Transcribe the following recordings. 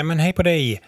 tänkte, men hej på dig.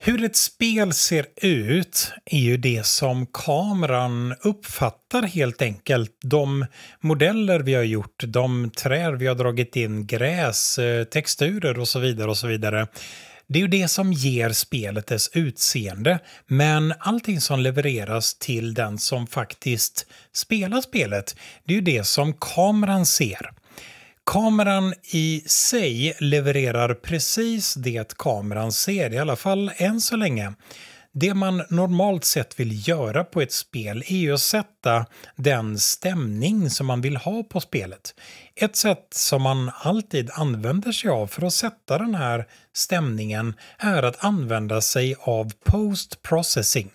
Hur ett spel ser ut är ju det som kameran uppfattar helt enkelt. De modeller vi har gjort, de träd vi har dragit in, gräs, eh, texturer och så vidare och så vidare. Det är ju det som ger spelet dess utseende, men allting som levereras till den som faktiskt spelar spelet, det är ju det som kameran ser. Kameran i sig levererar precis det kameran ser, i alla fall än så länge. Det man normalt sett vill göra på ett spel är ju att sätta den stämning som man vill ha på spelet. Ett sätt som man alltid använder sig av för att sätta den här stämningen är att använda sig av post processing.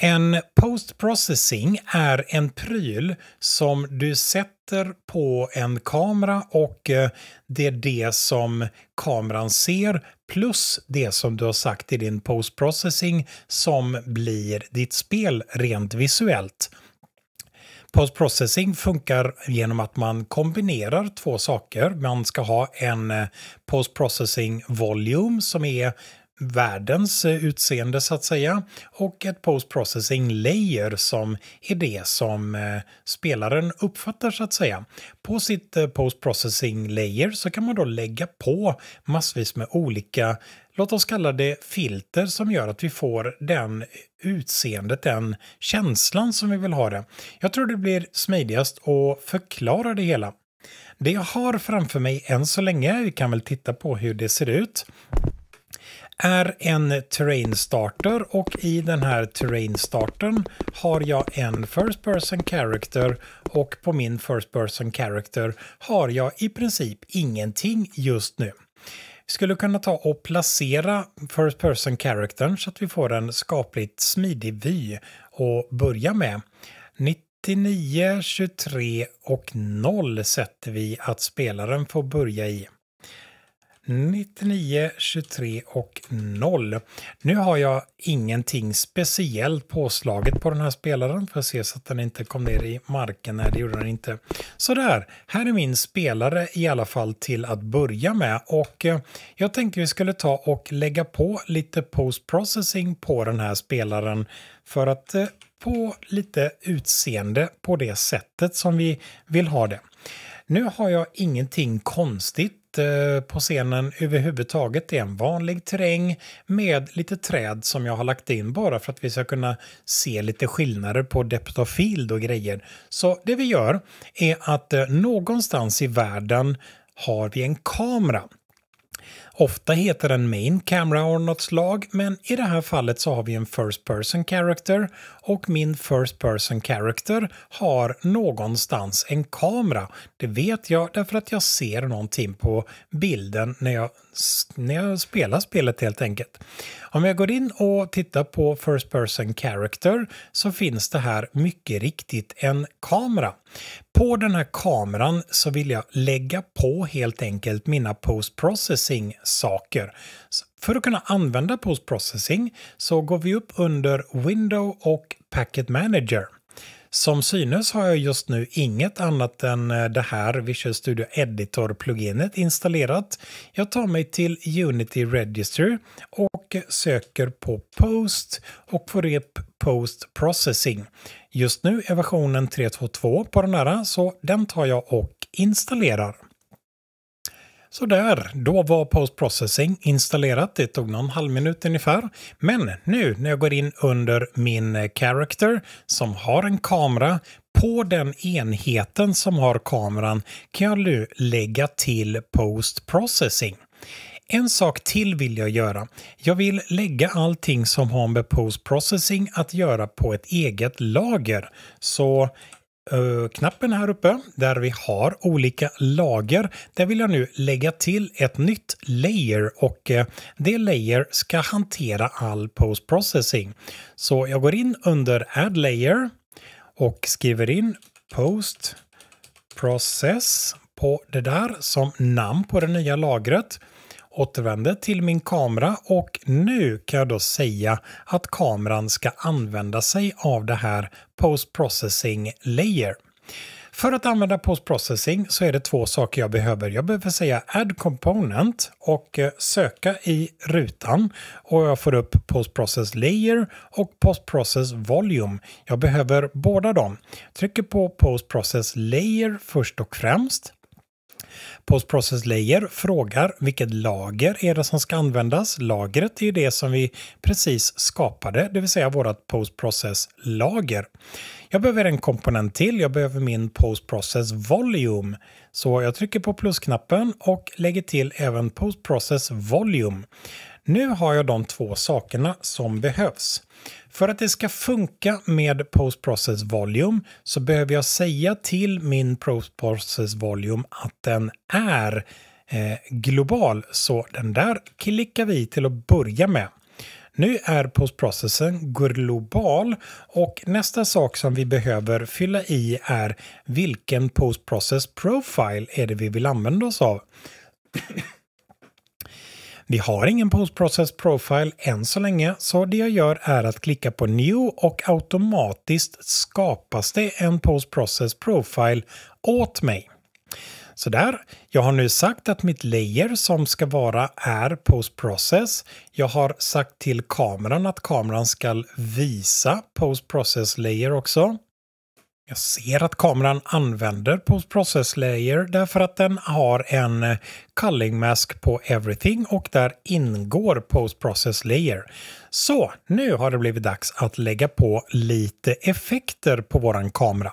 En post-processing är en pryl som du sätter på en kamera och eh, det är det som kameran ser plus det som du har sagt i din post-processing som blir ditt spel rent visuellt. Post-processing funkar genom att man kombinerar två saker. Man ska ha en eh, post-processing volume som är världens eh, utseende så att säga och ett post-processing layer som är det som eh, spelaren uppfattar så att säga. På sitt eh, post-processing layer så kan man då lägga på massvis med olika låt oss kalla det filter som gör att vi får den utseendet, den känslan som vi vill ha det. Jag tror det blir smidigast att förklara det hela. Det jag har framför mig än så länge, vi kan väl titta på hur det ser ut är en terrain starter och i den här terrain startern har jag en first person character och på min first person character har jag i princip ingenting just nu. Vi skulle kunna ta och placera first person charactern så att vi får en skapligt smidig vy att börja med. 99, 23 och 0 sätter vi att spelaren får börja i. 99, 23 och 0. Nu har jag ingenting speciellt påslaget på den här spelaren för att se så att den inte kom ner i marken. Nej, det gjorde den inte. Sådär, här är min spelare i alla fall till att börja med och eh, jag tänker vi skulle ta och lägga på lite post-processing på den här spelaren för att eh, få lite utseende på det sättet som vi vill ha det. Nu har jag ingenting konstigt mitt eh, på scenen överhuvudtaget är en vanlig terräng med lite träd som jag har lagt in bara för att vi ska kunna se lite skillnader på depth of field och grejer. Så det vi gör är att eh, någonstans i världen har vi en kamera Ofta heter den Main Camera av något slag, men i det här fallet så har vi en First Person Character och min First Person Character har någonstans en kamera. Det vet jag därför att jag ser någonting på bilden när jag när jag spelar spelet helt enkelt. Om jag går in och tittar på First Person Character så finns det här mycket riktigt en kamera. På den här kameran så vill jag lägga på helt enkelt mina post processing saker. För att kunna använda post processing så går vi upp under Window och Packet Manager. Som synes har jag just nu inget annat än eh, det här Visual Studio Editor-pluginet installerat. Jag tar mig till Unity Register och söker på Post och får upp Post Processing. Just nu är versionen 3.2.2 på den här så den tar jag och installerar. Sådär, då var postprocessing installerat. Det tog någon halv minut ungefär. Men nu när jag går in under min eh, character som har en kamera på den enheten som har kameran kan jag nu lägga till postprocessing. En sak till vill jag göra. Jag vill lägga allting som har med post processing att göra på ett eget lager. Så knappen här uppe där vi har olika lager. Där vill jag nu lägga till ett nytt layer och eh, det layer ska hantera all post processing. Så jag går in under add layer och skriver in post process på det där som namn på det nya lagret återvänder till min kamera och nu kan jag då säga att kameran ska använda sig av det här Post Processing Layer. För att använda Post Processing så är det två saker jag behöver. Jag behöver säga Add Component och eh, söka i rutan och jag får upp Post Process Layer och Post Process Volume. Jag behöver båda dem. Trycker på Post Process Layer först och främst Postprocess Layer frågar vilket lager är det som ska användas? Lagret är det som vi precis skapade, det vill säga vårt postprocess Lager. Jag behöver en komponent till, jag behöver min postprocess Process Volume. Så jag trycker på plusknappen och lägger till även postprocess Process Volume. Nu har jag de två sakerna som behövs. För att det ska funka med Postprocess Volume så behöver jag säga till min Postprocess Volume att den är eh, global. Så den där klickar vi till att börja med. Nu är postprocessen global och nästa sak som vi behöver fylla i är vilken postprocess profile är det vi vill använda oss av. Vi har ingen Postprocess Profile än så länge, så det jag gör är att klicka på New och automatiskt skapas det en Postprocess Profile åt mig. Sådär, jag har nu sagt att mitt layer som ska vara är postprocess. Jag har sagt till kameran att kameran ska visa postprocess layer också. Jag ser att kameran använder Post Process Layer därför att den har en eh, culling mask på everything och där ingår Post Process Layer. Så nu har det blivit dags att lägga på lite effekter på våran kamera.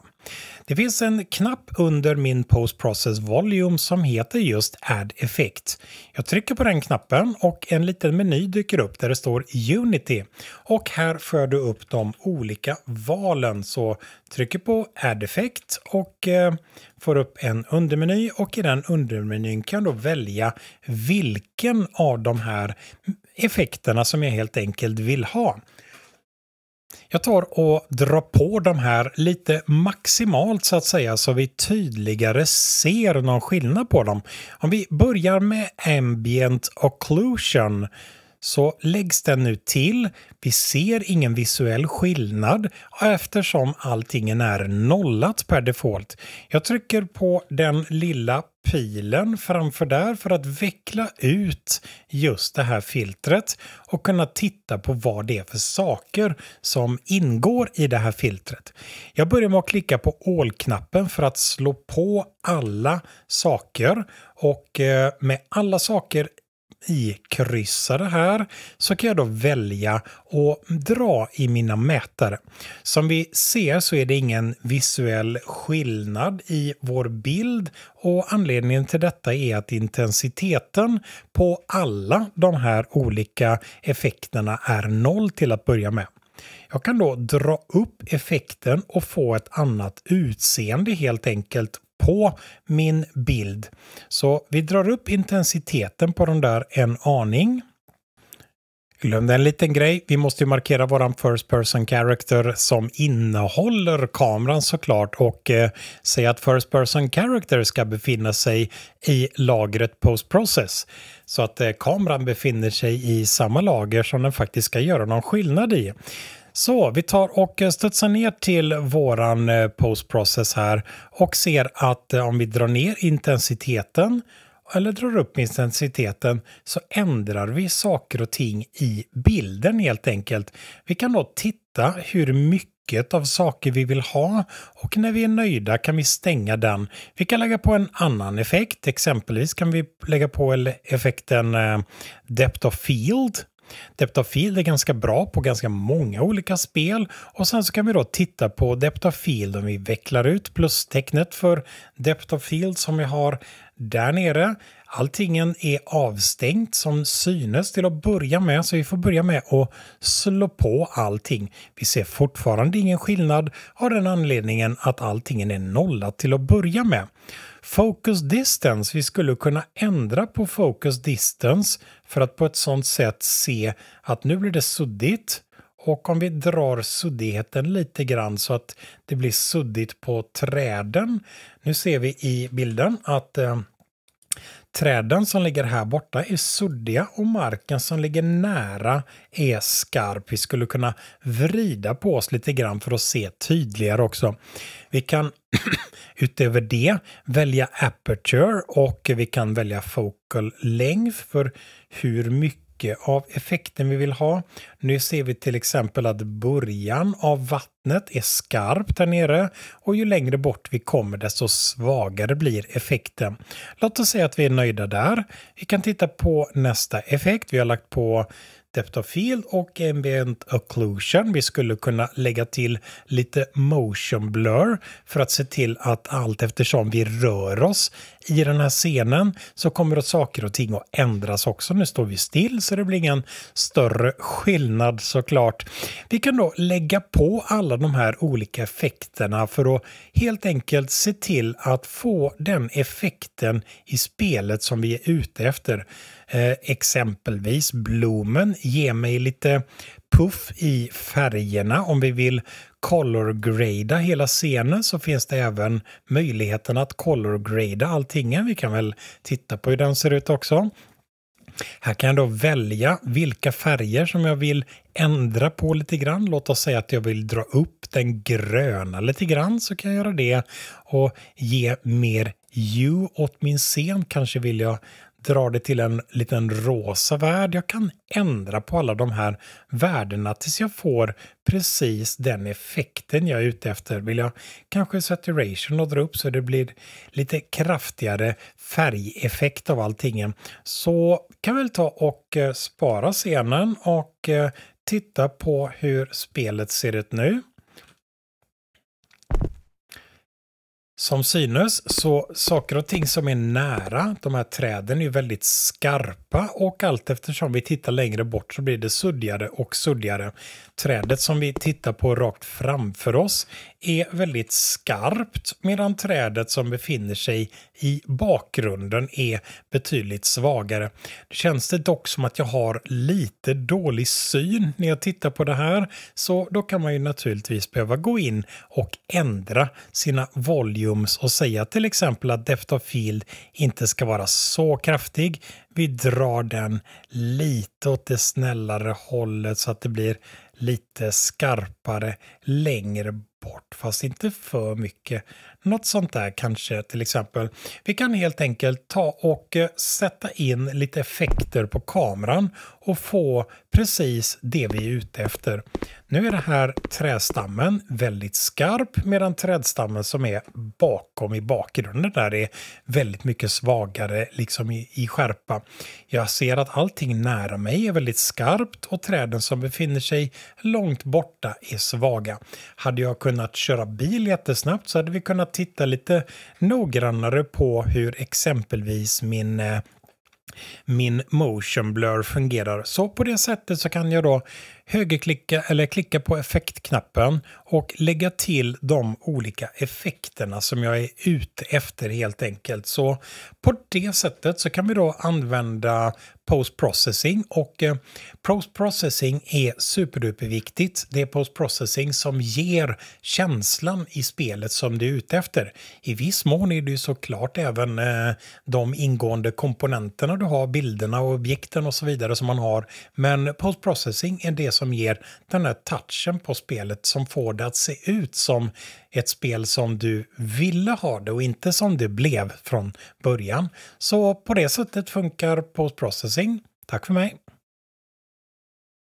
Det finns en knapp under min Post Process Volume som heter just Add Effect. Jag trycker på den knappen och en liten meny dyker upp där det står Unity. Och här för du upp de olika valen. Så trycker på Add Effect och eh, får upp en undermeny och i den undermenyn kan du välja vilken av de här effekterna som jag helt enkelt vill ha. Jag tar och drar på de här lite maximalt så att säga så vi tydligare ser någon skillnad på dem. Om vi börjar med ambient occlusion så läggs den nu till. Vi ser ingen visuell skillnad eftersom allting är nollat per default. Jag trycker på den lilla pilen framför där för att veckla ut just det här filtret och kunna titta på vad det är för saker som ingår i det här filtret. Jag börjar med att klicka på All-knappen för att slå på alla saker och eh, med alla saker i kryssade här så kan jag då välja och dra i mina mätare. Som vi ser så är det ingen visuell skillnad i vår bild och anledningen till detta är att intensiteten på alla de här olika effekterna är noll till att börja med. Jag kan då dra upp effekten och få ett annat utseende helt enkelt på min bild. Så vi drar upp intensiteten på den där en aning. Glömde en liten grej. Vi måste ju markera våran first person character som innehåller kameran såklart och eh, säga att first person character ska befinna sig i lagret post process. Så att eh, kameran befinner sig i samma lager som den faktiskt ska göra någon skillnad i. Så vi tar och eh, studsar ner till våran eh, postprocess här och ser att eh, om vi drar ner intensiteten eller drar upp intensiteten så ändrar vi saker och ting i bilden helt enkelt. Vi kan då titta hur mycket av saker vi vill ha och när vi är nöjda kan vi stänga den. Vi kan lägga på en annan effekt, exempelvis kan vi lägga på effekten Depth of Field Field är ganska bra på ganska många olika spel och sen så kan vi då titta på Field om vi vecklar ut plustecknet för Field som vi har där nere. Alltingen är avstängt som synes till att börja med så vi får börja med att slå på allting. Vi ser fortfarande ingen skillnad av den anledningen att alltingen är nollat till att börja med. Focus distance, vi skulle kunna ändra på focus distance för att på ett sådant sätt se att nu blir det suddigt och om vi drar suddigheten lite grann så att det blir suddigt på träden. Nu ser vi i bilden att eh, Träden som ligger här borta är suddiga och marken som ligger nära är skarp. Vi skulle kunna vrida på oss lite grann för att se tydligare också. Vi kan utöver det välja aperture och vi kan välja focal length för hur mycket mycket av effekten vi vill ha. Nu ser vi till exempel att början av vattnet är skarpt här nere och ju längre bort vi kommer desto svagare blir effekten. Låt oss säga att vi är nöjda där. Vi kan titta på nästa effekt. Vi har lagt på Depth of Field och Ambient Occlusion. Vi skulle kunna lägga till lite Motion Blur för att se till att allt eftersom vi rör oss i den här scenen så kommer saker och ting att ändras också. Nu står vi still så det blir ingen större skillnad såklart. Vi kan då lägga på alla de här olika effekterna för att helt enkelt se till att få den effekten i spelet som vi är ute efter. Eh, exempelvis Bloomen ger mig lite puff i färgerna. Om vi vill colorgrada hela scenen så finns det även möjligheten att colorgrada allting. Vi kan väl titta på hur den ser ut också. Här kan jag då välja vilka färger som jag vill ändra på lite grann. Låt oss säga att jag vill dra upp den gröna lite grann så kan jag göra det och ge mer hue åt min scen. Kanske vill jag drar det till en liten rosa värld. Jag kan ändra på alla de här värdena tills jag får precis den effekten jag är ute efter. Vill jag kanske saturation och dra upp så det blir lite kraftigare färgeffekt av allting. Så kan vi väl ta och eh, spara scenen och eh, titta på hur spelet ser ut nu. Som synes så saker och ting som är nära, de här träden är väldigt skarpa och allt eftersom vi tittar längre bort så blir det suddigare och suddigare. Trädet som vi tittar på rakt framför oss är väldigt skarpt medan trädet som befinner sig i bakgrunden är betydligt svagare. Det känns det dock som att jag har lite dålig syn när jag tittar på det här så då kan man ju naturligtvis behöva gå in och ändra sina volym bums och säga till exempel att Depth of Field inte ska vara så kraftig. Vi drar den lite åt det snällare hållet så att det blir lite skarpare längre bort, fast inte för mycket. Något sånt där kanske till exempel. Vi kan helt enkelt ta och eh, sätta in lite effekter på kameran och få precis det vi är ute efter. Nu är det här trädstammen väldigt skarp medan trädstammen som är bakom i bakgrunden där är väldigt mycket svagare liksom i, i skärpa. Jag ser att allting nära mig är väldigt skarpt och träden som befinner sig långt borta är svaga. Hade jag kunnat köra bil jättesnabbt så hade vi kunnat titta lite noggrannare på hur exempelvis min eh, min motion blur fungerar. Så på det sättet så kan jag då högerklicka eller klicka på effektknappen och lägga till de olika effekterna som jag är ute efter helt enkelt. Så på det sättet så kan vi då använda post-processing och eh, post-processing är superduperviktigt. Det är post-processing som ger känslan i spelet som du är ute efter. I viss mån är det ju såklart även eh, de ingående komponenterna du har, bilderna och objekten och så vidare som man har. Men post-processing är det som ger den här touchen på spelet som får det att se ut som ett spel som du ville ha det och inte som det blev från början. Så på det sättet funkar Post Processing. Tack för mig!